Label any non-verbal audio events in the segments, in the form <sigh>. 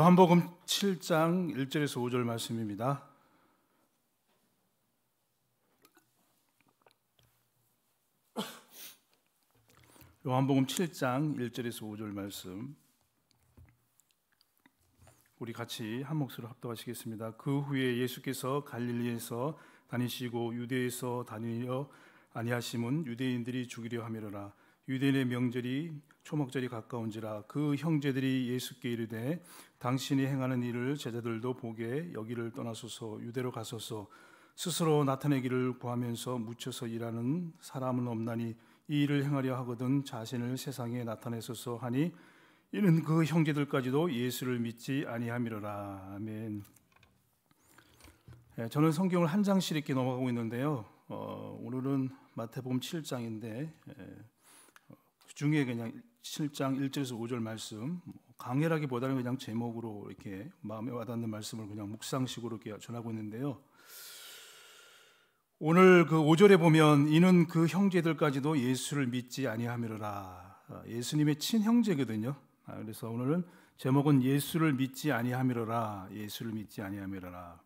요한복음 7장 1절에서 5절 말씀입니다. 요한복음 7장 1절에서 5절 말씀 우리 같이 한 목소리로 합독하시겠습니다. 그 후에 예수께서 갈릴리에서 다니시고 유대에서 다니려 아니하심은 유대인들이 죽이려 함이로라 유대인의 명절이 초막절이 가까운지라 그 형제들이 예수께 이르되 당신이 행하는 일을 제자들도 보게 여기를 떠나소서 유대로 가소서 스스로 나타내기를 구하면서 묻혀서 일하는 사람은 없나니 이 일을 행하려 하거든 자신을 세상에 나타내소서 하니 이는 그 형제들까지도 예수를 믿지 아니함이로라 아멘. 예, 저는 성경을 한 장씩 이렇게 넘어가고 있는데요. 어, 오늘은 마태복음 7장인데 그 중에 그냥 7장 1절에서 5절 말씀 뭐 강렬하기보다는 그냥 제목으로 이렇게 마음에 와닿는 말씀을 그냥 묵상식으로 이렇게 전하고 있는데요. 오늘 그 5절에 보면 이는 그 형제들까지도 예수를 믿지 아니하미로라. 아, 예수님의 친형제거든요. 아, 그래서 오늘은 제목은 예수를 믿지 아니하미로라. 예수를 믿지 아니하미로라.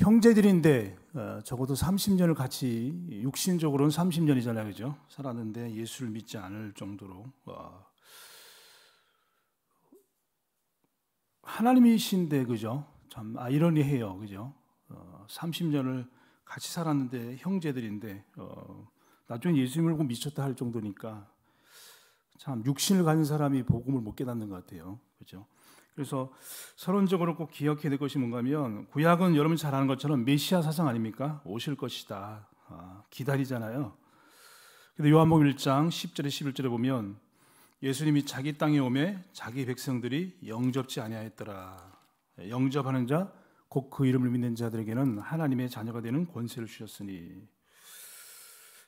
형제들인데 어, 적어도 30년을 같이 육신적으로는 30년이잖아요, 그죠? 살았는데 예수를 믿지 않을 정도로 하나님이신데 그죠? 참 아이러니해요, 그죠? 30년을 어, 같이 살았는데 형제들인데 어, 나중에 예수님을 보고 미쳤다 할 정도니까 참 육신을 가진 사람이 복음을 못 깨닫는 것 같아요, 그죠? 그래서 서론적으로 꼭 기억해야 될 것이 뭔가면 구약은 여러분 잘 아는 것처럼 메시아 사상 아닙니까? 오실 것이다. 아, 기다리잖아요. 근데 요한복음 1장 10절에 11절에 보면 예수님이 자기 땅에 오매 자기 백성들이 영접지 아니하였더라. 영접하는 자 곧 그 이름을 믿는 자들에게는 하나님의 자녀가 되는 권세를 주셨으니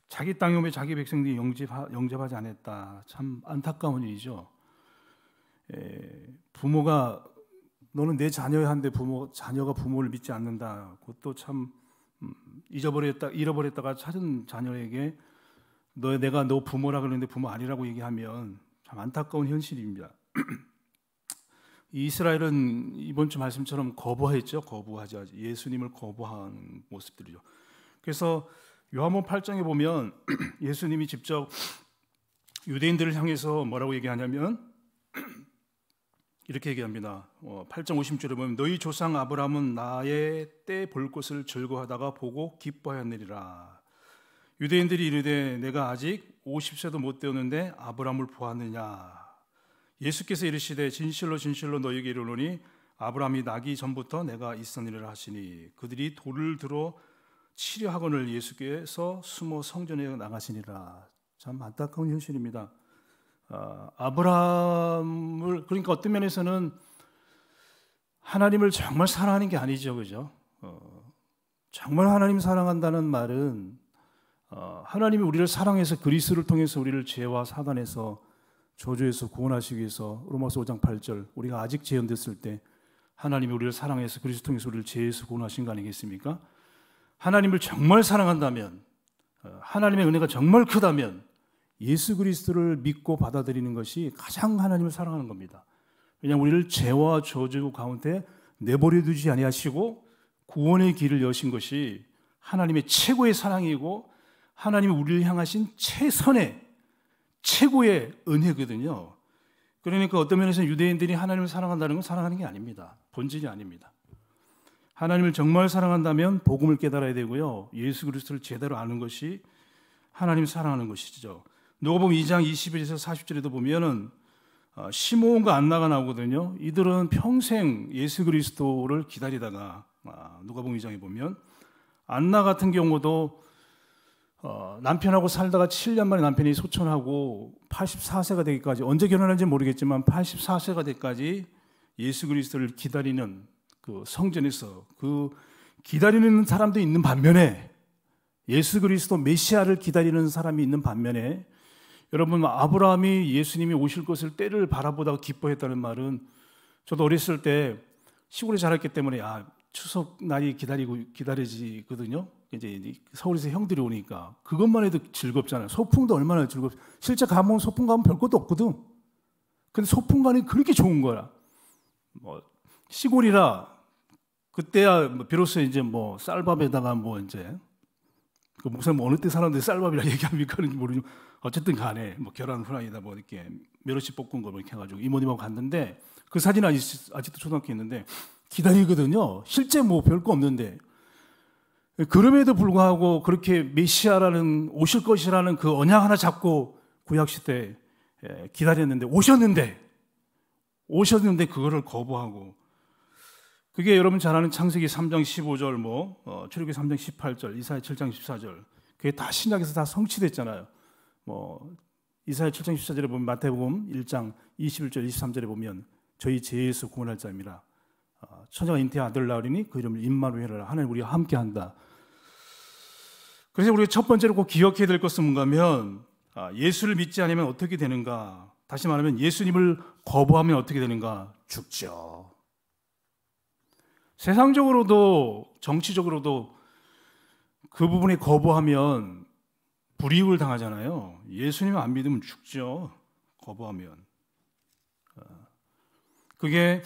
자기 땅에 오매 자기 백성들이 영접 영접하지 않았다. 참 안타까운 일이죠. 예, 부모가 너는 내 자녀야 한데 부모 자녀가 부모를 믿지 않는다. 그것도 참 음, 잊어버렸다 잃어버렸다가 찾은 자녀에게 너 내가 너 부모라 그러는데 부모 아니라고 얘기하면 참 안타까운 현실입니다. <clears throat> 이스라엘은 이번 주 말씀처럼 거부했죠. 거부하지 예수님을 거부한 모습들이죠. 그래서 요한복음 8장에 보면 <clears throat> 예수님이 직접 유대인들을 향해서 뭐라고 얘기하냐면 이렇게 얘기합니다. 8장 어, 50절에 보면 너희 조상 아브라함은 나의 때 볼 것을 즐거하다가 보고 기뻐하였느니라. 유대인들이 이르되 내가 아직 50세도 못 되었는데 아브라함을 보았느냐. 예수께서 이르시되 진실로 진실로 너희에게 이르노니 아브라함이 나기 전부터 내가 있었느니라 하시니 그들이 돌을 들어 치려하거늘 예수께서 숨어 성전에 나가시니라. 참 안타까운 현실입니다. 어, 아브라함을 그러니까 어떤 면에서는 하나님을 정말 사랑하는 게 아니죠, 그죠? 어, 정말 하나님 사랑한다는 말은 어, 하나님이 우리를 사랑해서 그리스를 통해서 우리를 죄와 사단에서 저주에서 구원하시기 위해서 로마서 5장 8절 우리가 아직 재현됐을 때 하나님이 우리를 사랑해서 그리스도 통해서 우리를 죄에서 구원하신 거 아니겠습니까? 하나님을 정말 사랑한다면 어, 하나님의 은혜가 정말 크다면 예수 그리스도를 믿고 받아들이는 것이 가장 하나님을 사랑하는 겁니다. 왜냐하면 우리를 죄와 저주 가운데 내버려 두지 아니하시고 구원의 길을 여신 것이 하나님의 최고의 사랑이고 하나님이 우리를 향하신 최선의 최고의 은혜거든요. 그러니까 어떤 면에서 유대인들이 하나님을 사랑한다는 건 사랑하는 게 아닙니다. 본질이 아닙니다. 하나님을 정말 사랑한다면 복음을 깨달아야 되고요. 예수 그리스도를 제대로 아는 것이 하나님 사랑하는 것이죠. 누가복음 2장 21에서 40절에도 보면은 어, 시몬과 안나가 나오거든요. 이들은 평생 예수 그리스도를 기다리다가 아, 누가복음 2장에 보면 안나 같은 경우도 어, 남편하고 살다가 7년 만에 남편이 소천하고 84세가 되기까지 언제 결혼한지 모르겠지만 84세가 되기까지 예수 그리스도를 기다리는 그 성전에서 그 기다리는 사람도 있는 반면에 예수 그리스도 메시아를 기다리는 사람이 있는 반면에 여러분 아브라함이 예수님이 오실 것을 때를 바라보다 기뻐했다는 말은 저도 어렸을 때 시골에 자랐기 때문에 아 추석 날이 기다리고 기다려지거든요. 이제 서울에서 형들이 오니까 그것만 해도 즐겁잖아요. 소풍도 얼마나 즐겁. 실제 가면 뭐 소풍 가면 별 것도 없거든. 근데 소풍 가는 그렇게 좋은 거야. 뭐 시골이라 그때야 뭐 비로소 이제 뭐 쌀밥에다가 뭐 이제 그 목사님 뭐 어느 때 사람들이 쌀밥이라 <laughs> 얘기합니까? 모르지 어쨌든 간에 뭐 계란 후라이다 뭐 이렇게 멸치 볶은 거 뭐 이렇게 해가지고 이모님하고 갔는데 그 사진 아직, 아직도 초등학교 있는데 기다리거든요. 실제 뭐 별 거 없는데 그럼에도 불구하고 그렇게 메시아라는 오실 것이라는 그 언약 하나 잡고 구약 시대 기다렸는데 오셨는데 오셨는데 그거를 거부하고 그게 여러분 잘 아는 창세기 3장 15절, 뭐 어, 출애굽기 3장 18절, 이사야 7장 14절. 그게 다 신약에서 다 성취됐잖아요. 뭐 이사야 7장 14절에 보면 마태복음 1장 21절, 23절에 보면 저희 죄에서 구원할 자입니다. 어, 천자가 인태 아들 나으리니 그 이름을 임마누엘라 하늘 우리와 함께한다. 그래서 우리가 첫 번째로 꼭 기억해야 될 것은 뭔가면 아, 예수를 믿지 않으면 어떻게 되는가? 다시 말하면 예수님을 거부하면 어떻게 되는가? 죽죠. 세상적으로도 정치적으로도 그 부분에 거부하면 불이익을 당하잖아요. 예수님 안 믿으면 죽죠. 거부하면. 어. 그게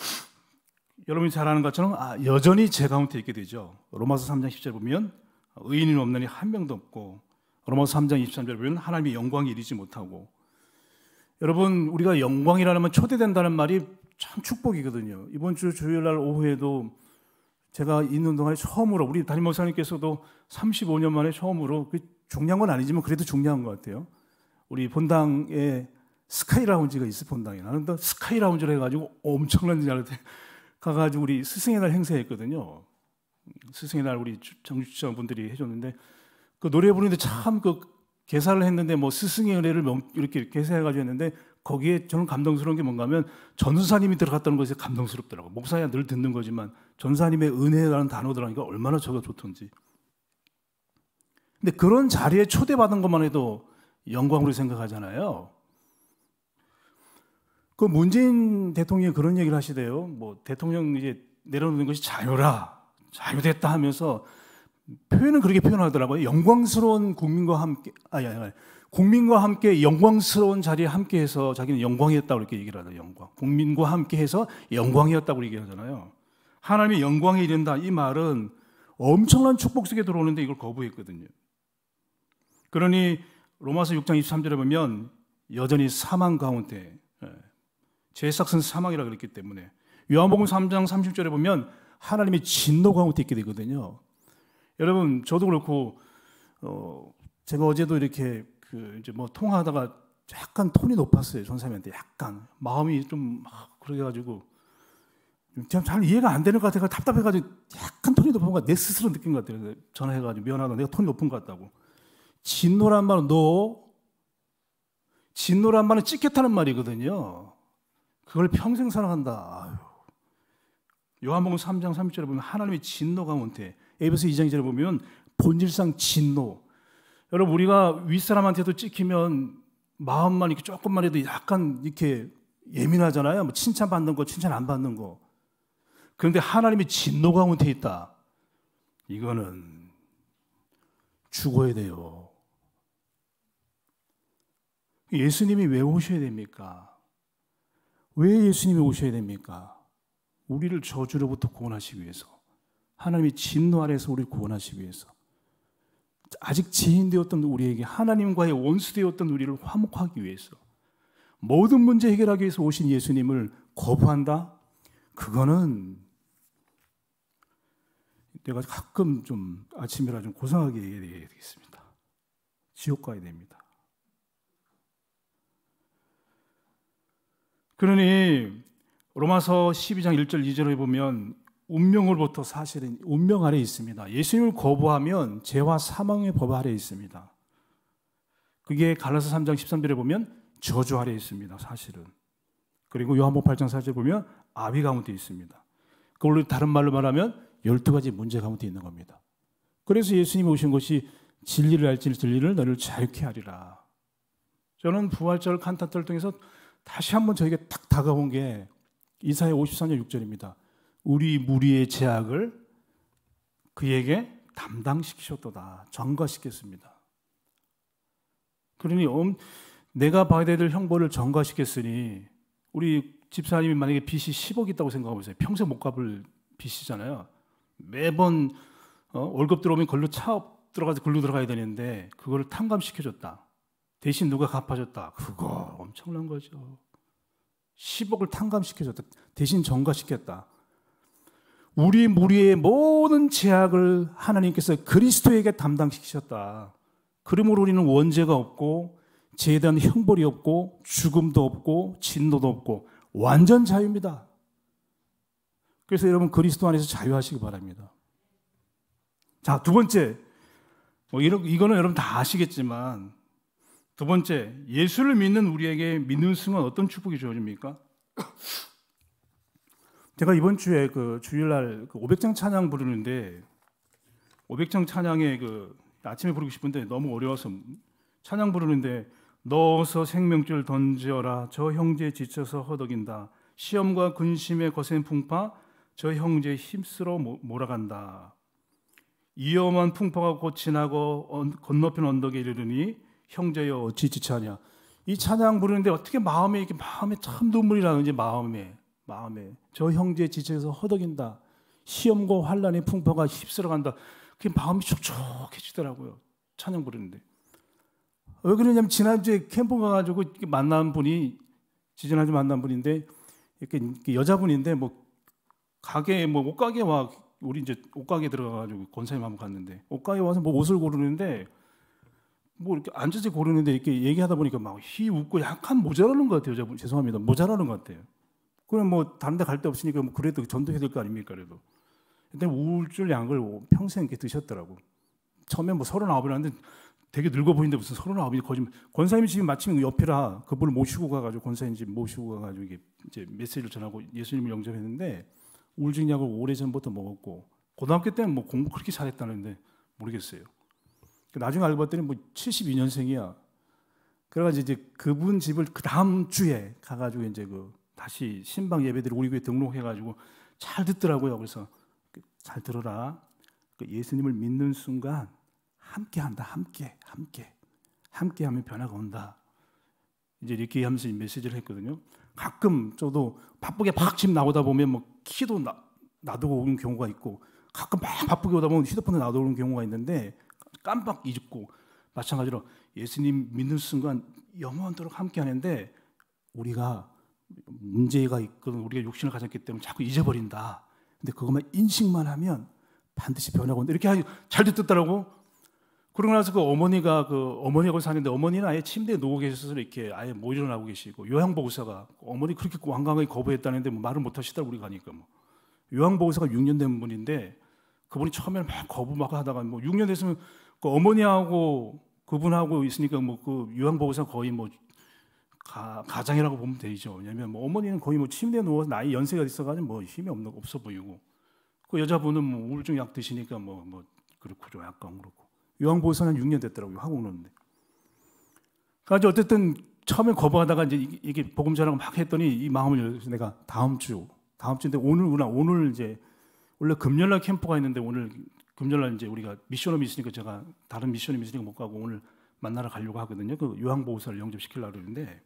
여러분이 잘 아는 것처럼 아, 여전히 제 가운데 있게 되죠. 로마서 3장 10절 보면 의인은 없느니 한 명도 없고 로마서 3장 23절 보면 하나님의 영광이 이르지 못하고 여러분 우리가 영광이라면 초대된다는 말이 참 축복이거든요. 이번 주 주일 날 오후에도 제가 있는 동안에 처음으로 우리 담임 목사님께서도 35년 만에 처음으로 중요한 건 아니지만 그래도 중요한 것 같아요. 우리 본당에 스카이 라운지가 있어 본당에 나는 또 스카이 라운지를 해가지고 엄청난 자한테 <laughs> 가가지고 우리 스승의 날 행사했거든요. 스승의 날 우리 정주장 분들이 해줬는데 그 노래 부르는데 참 그 개사를 했는데 뭐 스승의 은혜를 이렇게 개사해가지고 했는데 거기에 저는 감동스러운 게 뭔가면 전수사님이 들어갔다는 것이 감동스럽더라고 목사야 늘 듣는 거지만 전사님의 은혜라는 단어들하니까 얼마나 저가 좋던지. 근데 그런 자리에 초대받은 것만 해도 영광으로 생각하잖아요. 그 문재인 대통령이 그런 얘기를 하시대요. 뭐 대통령 이제 내려놓는 것이 자유라, 자유됐다 하면서 표현은 그렇게 표현하더라고요. 영광스러운 국민과 함께, 아니, 아니, 아니. 국민과 함께 영광스러운 자리에 함께해서 자기는 영광이었다고 이렇게 얘기를 하더라고요. 영광. 국민과 함께해서 영광이었다고 얘기하잖아요. 하나님의 영광에 이른다 이 말은 엄청난 축복 속에 들어오는데 이걸 거부했거든요. 그러니 로마서 6장 23절에 보면 여전히 사망 가운데 제삭은 예, 사망이라 그랬기 때문에 요한복음 3장 30절에 보면 하나님의 진노 가운데 있게 되거든요. 여러분 저도 그렇고 어 제가 어제도 이렇게 그 이제 뭐 통화하다가 약간 톤이 높았어요 전사님한테 약간 마음이 좀그러 가지고 잘 이해가 안 되는 것 같아서 답답해가지고 약간 톤이 높은 것 같아. 내 스스로 느낀 것 같아요. 전화해가지고 미안하다. 내가 톤이 높은 것 같다고. 진노란 말은 너. 진노란 말은 찍겠다는 말이거든요. 그걸 평생 사랑한다. 요한복음 3장 30절에 보면 하나님의 진노가 뭔데? 에베소 2장 2절에 보면 본질상 진노. 여러분 우리가 윗사람한테도 찍히면 마음만 이렇게 조금만 해도 약간 이렇게 예민하잖아요. 뭐 칭찬받는 거, 칭찬 안 받는 거. 그런데 하나님의 진노가 운태 있다. 이거는 죽어야 돼요. 예수님이 왜 오셔야 됩니까? 왜 예수님이 오셔야 됩니까? 우리를 저주로부터 구원하시기 위해서. 하나님의 진노 아래서 우리를 구원하시기 위해서. 아직 지인되었던 우리에게 하나님과의 원수되었던 우리를 화목하기 위해서. 모든 문제 해결하기 위해서 오신 예수님을 거부한다? 그거는 내가 가끔 좀 아침이라 좀 고상하게 얘기해야 되겠습니다. 지옥 가야 됩니다. 그러니 로마서 12장 1절 2절에 보면 운명으로부터 사실은 운명 아래 있습니다. 예수님을 거부하면 죄와 사망의 법 아래 있습니다. 그게 갈라서 3장 13절에 보면 저주 아래 있습니다. 사실은. 그리고 요한복 8장 4절 보면 아비 가운데 있습니다. 그걸로 다른 말로 말하면 12가지 문제 가운데 있는 겁니다. 그래서 예수님 오신 것이 진리를 알지 진리를 너를 자유케 하리라. 저는 부활절 칸타트를 통해서 다시 한번 저에게 딱 다가온 게 이사의 53년 6절입니다. 우리 무리의 제약을 그에게 담당시키셨도다. 전가시켰습니다. 그러니 엄, 내가 받아야 될 형벌을 전가시켰으니 우리 집사님이 만약에 빚이 10억 있다고 생각해보세요. 평생 못 갚을 빚이잖아요. 매번 어, 월급 들어오면 걸로 차업 들어가서 걸로 들어가야 되는데 그걸 탕감시켜줬다. 대신 누가 갚아줬다. 그거 엄청난 거죠. 10억을 탕감시켜줬다. 대신 전가시켰다. 우리 무리의 모든 제약을 하나님께서 그리스도에게 담당시키셨다. 그러므로 우리는 원죄가 없고 죄에 대한 형벌이 없고 죽음도 없고 진노도 없고 완전 자유입니다. 그래서 여러분 그리스도 안에서 자유하시기 바랍니다. 자, 두 번째. 뭐 이런 이거는 여러분 다 아시겠지만 두 번째, 예수를 믿는 우리에게 믿는 순간 어떤 축복이 주어집니까? <sniffs> 제가 이번 주에 그 주일날 그 500장 찬양 부르는데 500장 찬양에 그 아침에 부르고 싶은데 너무 어려워서 찬양 부르는데 넣어서 생명줄 던지라저 형제 지쳐서 허덕인다 시험과 근심의 거센 풍파 저 형제 힘쓰러 몰아간다. 위험한 풍파가 곧 지나고 건너편 언덕에 이르르니 형제여 어찌 지체하냐. 이 찬양 부르는데 어떻게 마음에 이렇게 마음에 참 눈물이 나는지 마음에 마음에 저 형제 지체서 허덕인다. 시험과 환란의 풍파가 휩쓸어간다. 그게 마음이 촉촉해지더라고요. 찬양 부르는데. 왜 그러냐면 지난주에 캠프 가가지고 만난 분이 지난주 만난 분인데 이렇게 여자분인데 뭐 가게 뭐 옷가게 와 우리 이제 옷가게 들어가가지고 권사님 한번 갔는데 옷가게 와서 뭐 옷을 고르는데 뭐 이렇게 앉아서 고르는데 이렇게 얘기하다 보니까 막희 웃고 약간 모자라는 것 같아요. 죄송합니다. 모자라는 것 같아요. 그럼 뭐 다른 데 갈 데 없으니까 뭐 그래도 전도해야 될 거 아닙니까 그래도. 근데 우울줄 양을 평생 이렇게 드셨더라고. 처음에 뭐 서른아홉이라는데 되게 늙어 보이는데 무슨 서른아홉이 거짓말. 권사님이 지금 마침 옆이라 그분을 모시고 가가지고 권사님 집 모시고 가가지고 이게 이제 메시지를 전하고 예수님을 영접했는데 우울증약을 오래전부터 먹었고 고등학교 때는 뭐 공부 그렇게 잘했다는데 모르겠어요. 그 나중에 알고 봤더니 뭐 72년생이야. 그래가지고 이제 그분 집을 그 다음 주에 가가지고 이제 그 다시 신방 예배들 을 우리 교회 등록해가지고 잘 듣더라고요. 그래서 그 잘 들어라. 그 예수님을 믿는 순간 함께한다. 함께, 함께, 함께하면 변화가 온다. 이제 이렇게 하면서 메시지를 했거든요. 가끔 저도 바쁘게 팍집 나오다 보면 뭐 키도 나, 놔두고 오는 경우가 있고 가끔 막 바쁘게 오다 보면 휴대폰을 놔두고 오는 경우가 있는데 깜빡 잊고 마찬가지로 예수님 믿는 순간 영원토록 함께 하는데 우리가 문제가 있거든 우리가 욕심을 가졌기 때문에 자꾸 잊어버린다. 근데 그것만 인식만 하면 반드시 변하고 이렇게 잘 됐더라고 그러고 나서 그 어머니가 그 어머니하고 사는데 어머니는 아예 침대에 누워 계셔서 이렇게 아예 못 일어나고 계시고 요양보호사가 어머니 그렇게 완강하게 거부했다는데 뭐 말을 못하시다고 우리 가니까 뭐 요양보호사가 6년 된 분인데 그분이 처음에는 막 거부 막 하다가 뭐 6년 됐으면 그 어머니하고 그분하고 있으니까 뭐 그 요양보호사 거의 뭐 가, 가장이라고 보면 되죠. 왜냐면뭐 어머니는 거의 뭐 침대에 누워서 나이 연세가 있어가지고 뭐 힘이 없는 없어 보이고 그 여자분은 뭐 우울증 약 드시니까 뭐뭐 뭐 그렇고 좀 약간 그렇고 요양 보호사는 6년 됐더라고요. 하고 오는데. 그래서 어쨌든 처음에 거부하다가 이제 이게 복음 전하고 막 했더니 이 마음을 열어서 내가 다음 주 다음 주인데 오늘구나 오늘 이제 원래 금요일날 캠프가 있는데 오늘 금요일날 이제 우리가 미션홈이 있으니까 제가 다른 미션홈이 있으니까 못 가고 오늘 만나러 가려고 하거든요. 그 요양보호사를 영접시키려고 그러는데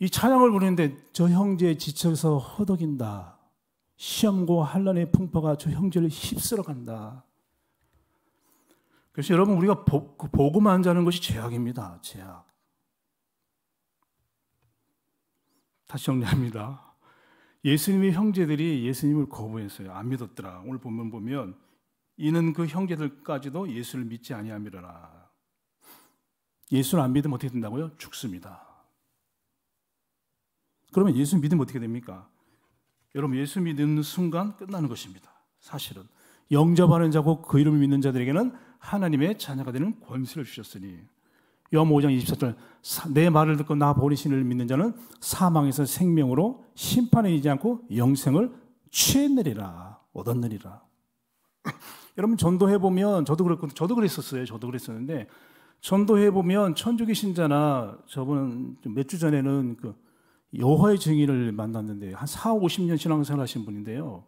이 찬양을 부르는데 저 형제 지쳐서 허덕인다. 시험고 한란의 풍파가 저 형제를 휩쓸어 간다. 그래서 여러분 우리가 보, 고만 그 자는 것이 죄악입니다. 죄악. 다시 정리합니다. 예수님의 형제들이 예수님을 거부했어요. 안 믿었더라. 오늘 보면 보면 이는 그 형제들까지도 예수를 믿지 아니함이라 예수를 안 믿으면 어떻게 된다고요? 죽습니다. 그러면 예수 믿으면 어떻게 됩니까? 여러분 예수 믿는 순간 끝나는 것입니다. 사실은 영접하는 자고 그 이름을 믿는 자들에게는 하나님의 자녀가 되는 권세를 주셨으니 요한 5장 24절 내 말을 듣고 나 보내신 을 믿는 자는 사망에서 생명으로 심판에 이지 않고 영생을 취했느리라 얻었느니라 <laughs> 여러분 전도해 보면 저도 그랬고 저도 그랬었어요 저도 그랬었는데 전도해 보면 천주교 신자나 저번 몇주 전에는 그 여호와의 증인을 만났는데 한 4, 50년 신앙생활 하신 분인데요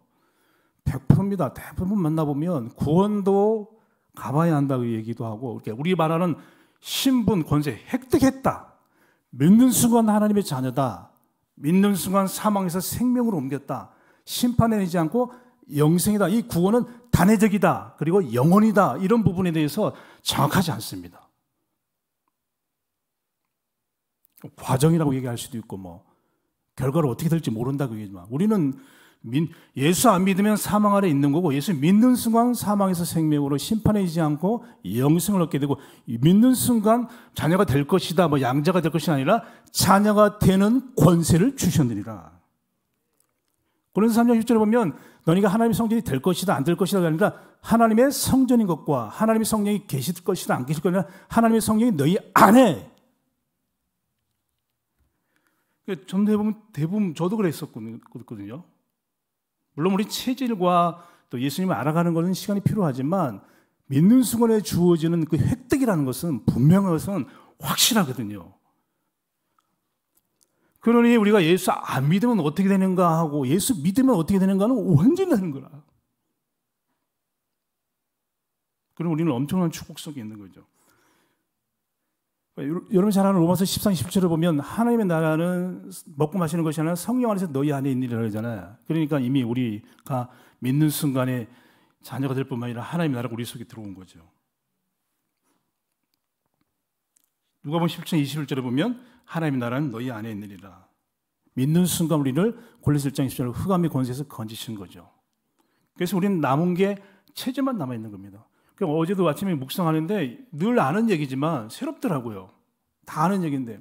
100%입니다 대부분 만나보면 구원도 가봐야 한다고 얘기도 하고 이렇게 우리 말하는 신분 권세 획득했다. 믿는 순간 하나님의 자녀다. 믿는 순간 사망에서 생명으로 옮겼다. 심판에 내지 않고 영생이다. 이 구원은 단회적이다. 그리고 영원이다. 이런 부분에 대해서 정확하지 않습니다. 과정이라고 얘기할 수도 있고 뭐 결과를 어떻게 될지 모른다고 얘기지만 우리는 예수 안 믿으면 사망 아래 있는 거고 예수 믿는 순간 사망에서 생명으로 심판해지지 않고 영생을 얻게 되고 믿는 순간 자녀가 될 것이다 뭐 양자가 될 것이 아니라 자녀가 되는 권세를 주셨느니라. 그런 3장 6절에 보면 너희가 하나님의 성전이 될 것이다 안 될 것이다가 아니라 하나님의 성전인 것과 하나님의 성령이 계실 것이다 안 계실 것이다 하나님의 성령이 너희 안에 그 전대부분 대부분 저도 그랬었거든요. 물론 우리 체질과 또 예수님을 알아가는 것은 시간이 필요하지만 믿는 순간에 주어지는 그 획득이라는 것은 분명한 것은 확실하거든요. 그러니 우리가 예수 안 믿으면 어떻게 되는가 하고 예수 믿으면 어떻게 되는가는 완전히 다른 거라. 그럼 우리는 엄청난 축복 속에 있는 거죠. 여러분 잘 아는 로마서 13, 17절을 보면 하나님의 나라는 먹고 마시는 것이 아니라 성령 안에서 너희 안에 있는 일이라고 하잖아요. 그러니까 이미 우리가 믿는 순간에 자녀가 될 뿐만 아니라 하나님의 나라가 우리 속에 들어온 거죠. 누가 보면 17장 21절에 보면 하나님의 나라는 너희 안에 있느니라. 믿는 순간 우리를 권리실장 20절 흑암의 권세에서 건지신 거죠. 그래서 우리는 남은 게 체제만 남아 있는 겁니다. 어제도 아침에 묵상하는데 늘 아는 얘기지만 새롭더라고요. 다 아는 얘기인데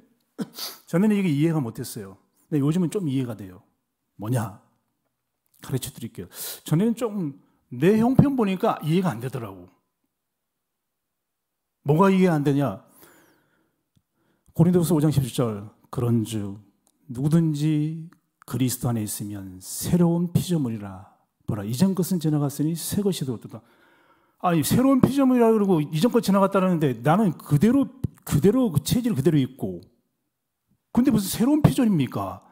전에는 이게 이해가 못했어요. 근데 요즘은 좀 이해가 돼요. 뭐냐? 가르쳐 드릴게요. 전에는 좀 내 형편 보니까 이해가 안 되더라고. 뭐가 이해 안 되냐? 고린도후서 5장 17절 그런즉 누구든지 그리스도 안에 있으면 새로운 피조물이라 보라 이전 것은 지나갔으니 새 것이 되었도다. 아니 새로운 피조물이라 고 그러고 이전 거 지나갔다는데 나는 그대로 그대로 그 체질 그대로 있고 근데 무슨 새로운 피조입니까?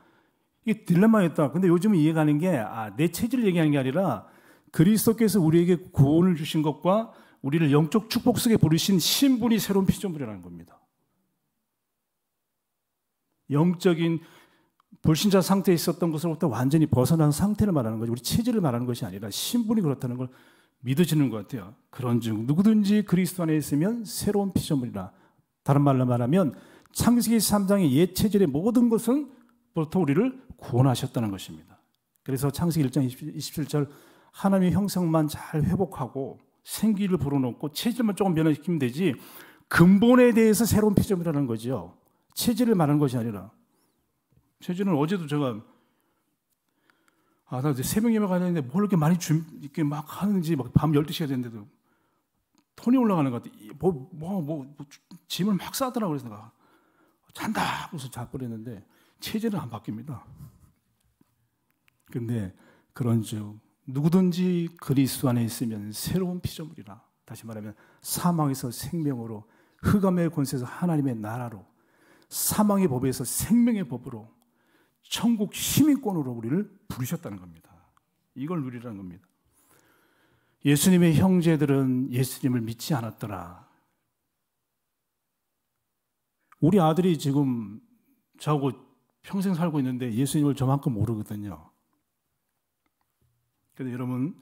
이게 딜레마였다. 근데 요즘 이해가 가는 게 아, 내 체질을 얘기하는 게 아니라 그리스도께서 우리에게 구원을 주신 것과 우리를 영적 축복 속에 부르신 신분이 새로운 피조물이라는 겁니다. 영적인 불신자 상태에 있었던 것으로부터 완전히 벗어난 상태를 말하는 거죠 우리 체질을 말하는 것이 아니라 신분이 그렇다는 걸 믿어지는 것 같아요. 그런중 누구든지 그리스도 안에 있으면 새로운 피조물이라. 다른 말로 말하면 창세기 3장의 옛 체질의 모든 것은 보통 우리를 구원하셨다는 것입니다. 그래서 창세기 1장 27절 하나님의 형상만 잘 회복하고 생기를 불어넣고 체질만 조금 변화시키면 되지 근본에 대해서 새로운 피조물이라는 거죠. 체질을 말하는 것이 아니라 체질은 어제도 제가 아, 나 이제 새벽 예배 가야 되는데 뭘 이렇게 많이 주, 이렇게 막 하는지 막 밤 12시가 됐는데도 톤이 올라가는 것 같아. 뭐, 뭐, 뭐, 뭐 짐을 막 싸더라고 그래서 내가 잔다! 무슨 자버렸는데 체질은 안 바뀝니다. 근데 그런 즉, 누구든지 그리스도 안에 있으면 새로운 피조물이라. 다시 말하면 사망에서 생명으로, 흑암의 권세에서 하나님의 나라로, 사망의 법에서 생명의 법으로, 천국 시민권으로 우리를 부르셨다는 겁니다. 이걸 누리라는 겁니다. 예수님의 형제들은 예수님을 믿지 않았더라. 우리 아들이 지금 저하고 평생 살고 있는데 예수님을 저만큼 모르거든요. 그래서 여러분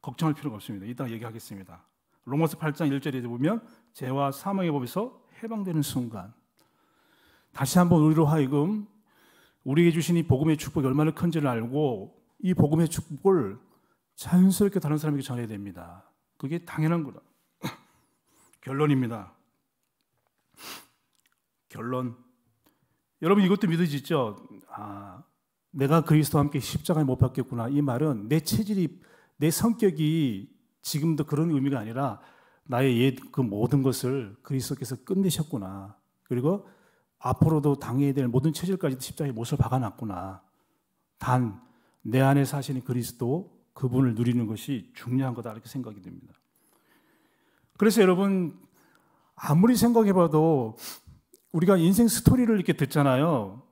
걱정할 필요가 없습니다. 이따 얘기하겠습니다. 로마서 8장 1절에 보면 죄와 사망의 법에서 해방되는 순간 다시 한번 우리로 하여금 우리에게 주신 이 복음의 축복이 얼마나 큰지를 알고 이 복음의 축복을 자연스럽게 다른 사람에게 전해야 됩니다. 그게 당연한 거다. <laughs> 결론입니다. 결론. 여러분 이것도 믿으시죠? 아, 내가 그리스도와 함께 십자가에 못 박혔구나. 이 말은 내 체질이 내 성격이 지금도 그런 의미가 아니라 나의 옛그 모든 것을 그리스도께서 끝내셨구나. 그리고 앞으로도 당해야 될 모든 체질까지도 십자가에 못을 박아놨구나. 단 내 안에 사시는 그리스도 그분을 누리는 것이 중요한 거다 이렇게 생각이 됩니다 그래서 여러분 아무리 생각해봐도 우리가 인생 스토리를 이렇게 듣잖아요.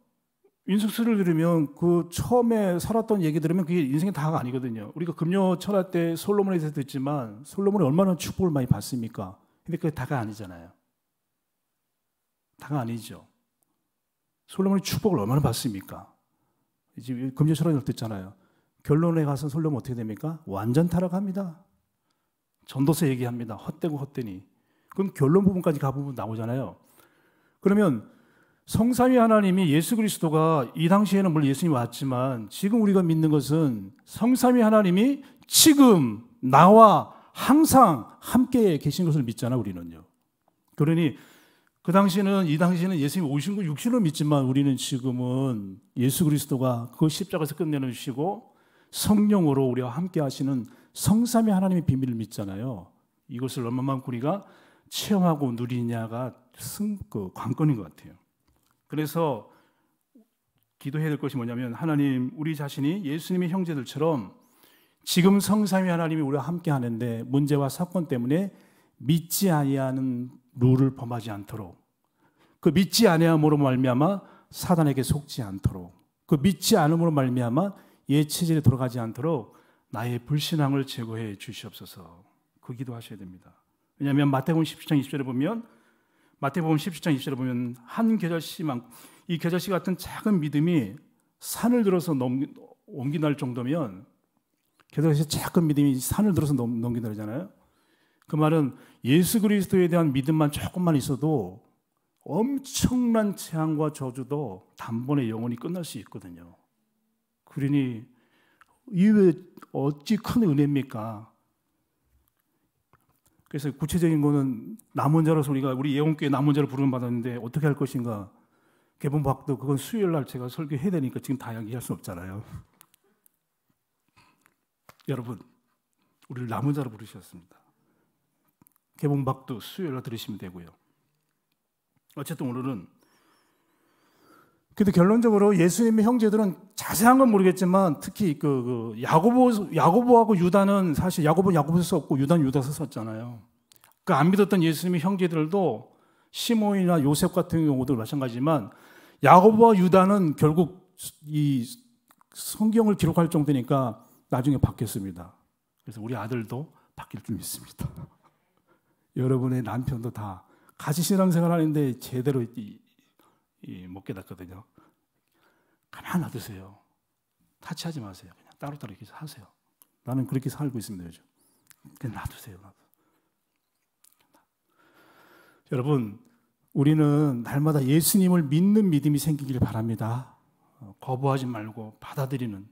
인생 스토리를 들으면 그 처음에 살았던 얘기 들으면 그게 인생의 다가 아니거든요. 우리가 금요 철학 때 솔로몬에 대해서 듣지만 솔로몬이 얼마나 축복을 많이 받습니까? 근데 그게 다가 아니잖아요. 다가 아니죠. 솔로몬이 축복을 얼마나 받습니까? 이제 금전철학을 듣잖아요. 결론에 가서 솔로몬 어떻게 됩니까? 완전 타락합니다. 전도서 얘기합니다. 헛되고 헛되니. 그럼 결론 부분까지 가보면 나오잖아요. 그러면 성삼위 하나님이 예수 그리스도가 이 당시에는 물론 예수님이 왔지만 지금 우리가 믿는 것은 성삼위 하나님이 지금 나와 항상 함께 계신 것을 믿잖아 우리는요. 그러니 그 당시는 이 당시는 예수님 오신 거 육신으로 믿지만 우리는 지금은 예수 그리스도가 그 십자가에서 끝내주시고 성령으로 우리와 함께 하시는 성삼위 하나님의 비밀을 믿잖아요. 이것을 얼마만큼 우리가 체험하고 누리냐가 승, 그 관건인 것 같아요. 그래서 기도해야 될 것이 뭐냐면 하나님 우리 자신이 예수님의 형제들처럼 지금 성삼위 하나님이 우리와 함께 하는데 문제와 사건 때문에 믿지 아니하는 룰을 범하지 않도록 그 믿지 아니함으로 말미암아 사단에게 속지 않도록 그 믿지 않음으로 말미암아 예체질에 들어가지 않도록 나의 불신앙을 제거해 주시옵소서. 그 기도하셔야 됩니다. 왜냐하면 마태복음 17장 20절에 보면 마태복음 17장 20절에 보면 한 겨자씨만 이 겨자씨 같은 작은 믿음이 산을 들어서 넘기, 옮긴날 정도면 겨자씨 작은 믿음이 산을 들어서 넘, 넘날이잖아요 그 말은 예수 그리스도에 대한 믿음만 조금만 있어도 엄청난 재앙과 저주도 단번에 영원히 끝날 수 있거든요. 그러니 이외 어찌 큰 은혜입니까? 그래서 구체적인 거는 남은 자로서 우리가 우리 예원교회 남은 자를 부름 받았는데 어떻게 할 것인가 개봉 박도 그건 수요일 날 제가 설교해야 되니까 지금 다이기할수 없잖아요. <laughs> 여러분, 우리를 남은 자로 부르셨습니다. 개봉박도 수요일날 들으시면 되고요. 어쨌든 오늘은 근데 결론적으로 예수님의 형제들은 자세한 건 모르겠지만 특히 그, 그 야고보 야고보하고 유다는 사실 야고보 야고보서 썼고 유다는 유다서 썼잖아요. 그안 그러니까 믿었던 예수님의 형제들도 시몬이나 요셉 같은 경우도 마찬가지지만 야고보와 유다는 결국 이 성경을 기록할 정도니까 나중에 바뀌었습니다. 그래서 우리 아들도 바뀔 줄 믿습니다. 여러분의 남편도 다 같이 신앙생활 하는데 제대로 이, 이, 못 깨닫거든요. 가만 놔두세요. 타치하지 마세요. 그냥 따로따로 이렇게 하세요. 나는 그렇게 살고 있습니다, 요즘. 그냥 놔두세요. 놔두 여러분, 우리는 날마다 예수님을 믿는 믿음이 생기길 바랍니다. 어, 거부하지 말고 받아들이는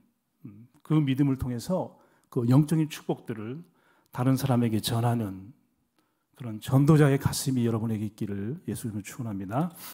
음, 그 믿음을 통해서 그 영적인 축복들을 다른 사람에게 전하는 그런 전도자의 가슴이 여러분에게 있기를 예수님을 축원합니다.